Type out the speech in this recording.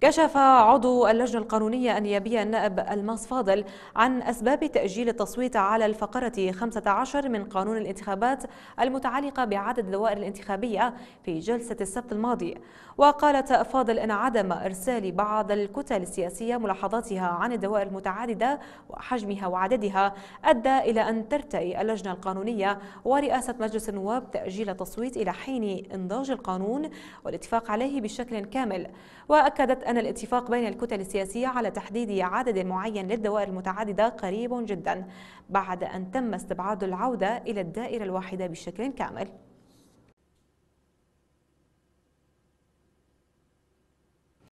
كشف عضو اللجنة القانونية النيابية النائب الماس فاضل عن أسباب تأجيل التصويت على الفقرة 15 من قانون الانتخابات المتعلقة بعدد الدوائر الانتخابية في جلسة السبت الماضي وقالت فاضل أن عدم إرسال بعض الكتل السياسية ملاحظاتها عن الدوائر المتعددة وحجمها وعددها أدى إلى أن ترتئي اللجنة القانونية ورئاسة مجلس النواب تأجيل التصويت إلى حين إنضاج القانون والاتفاق عليه بشكل كامل وأكدت أن الاتفاق بين الكتل السياسية على تحديد عدد معين للدوائر المتعددة قريب جدا بعد أن تم استبعاد العودة إلى الدائرة الواحدة بشكل كامل